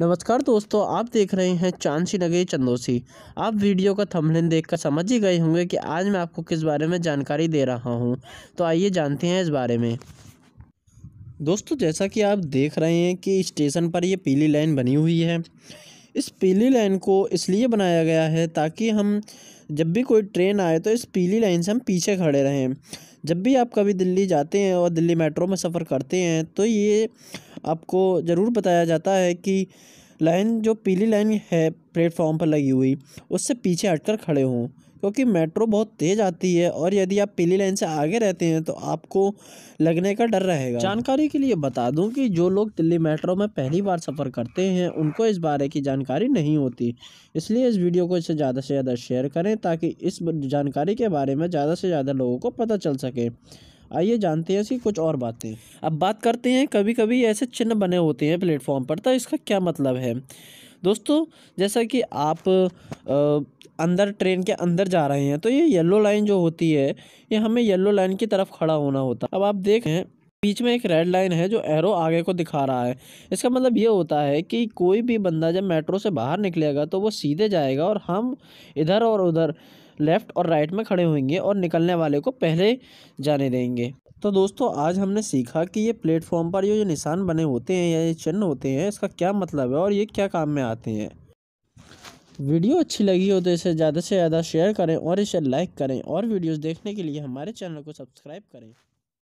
नमस्कार दोस्तों आप देख रहे हैं चांदी नगरी चंदोसी आप वीडियो का थंबनेल देखकर समझ ही गए होंगे कि आज मैं आपको किस बारे में जानकारी दे रहा हूं तो आइए जानते हैं इस बारे में दोस्तों जैसा कि आप देख रहे हैं कि स्टेशन पर ये पीली लाइन बनी हुई है इस पीली लाइन को इसलिए बनाया गया है ताकि हम जब भी कोई ट्रेन आए तो इस पीली लाइन से हम पीछे खड़े रहें जब भी आप कभी दिल्ली जाते हैं और दिल्ली मेट्रो में सफ़र करते हैं तो ये आपको ज़रूर बताया जाता है कि लाइन जो पीली लाइन है प्लेटफॉर्म पर लगी हुई उससे पीछे हटकर खड़े हों क्योंकि मेट्रो बहुत तेज़ आती है और यदि आप पीली लाइन से आगे रहते हैं तो आपको लगने का डर रहेगा जानकारी के लिए बता दूं कि जो लोग दिल्ली मेट्रो में पहली बार सफ़र करते हैं उनको इस बारे की जानकारी नहीं होती इसलिए इस वीडियो को इसे ज़्यादा से ज़्यादा शेयर करें ताकि इस जानकारी के बारे में ज़्यादा से ज़्यादा लोगों को पता चल सके आइए जानते हैं इसकी कुछ और बातें अब बात करते हैं कभी कभी ऐसे चिन्ह बने होते हैं प्लेटफॉर्म पर तो इसका क्या मतलब है दोस्तों जैसा कि आप आ, अंदर ट्रेन के अंदर जा रहे हैं तो ये येलो लाइन जो होती है ये हमें येलो लाइन की तरफ खड़ा होना होता है अब आप देखें बीच में एक रेड लाइन है जो एरो आगे को दिखा रहा है इसका मतलब ये होता है कि कोई भी बंदा जब मेट्रो से बाहर निकलेगा तो वो सीधे जाएगा और हम इधर और उधर लेफ़्ट और राइट में खड़े होंगे और निकलने वाले को पहले जाने देंगे तो दोस्तों आज हमने सीखा कि ये प्लेटफॉर्म पर ये जो निशान बने होते हैं या ये चिन्ह होते हैं इसका क्या मतलब है और ये क्या काम में आते हैं वीडियो अच्छी लगी हो तो इसे ज़्यादा से ज़्यादा शेयर करें और इसे लाइक करें और वीडियोस देखने के लिए हमारे चैनल को सब्सक्राइब करें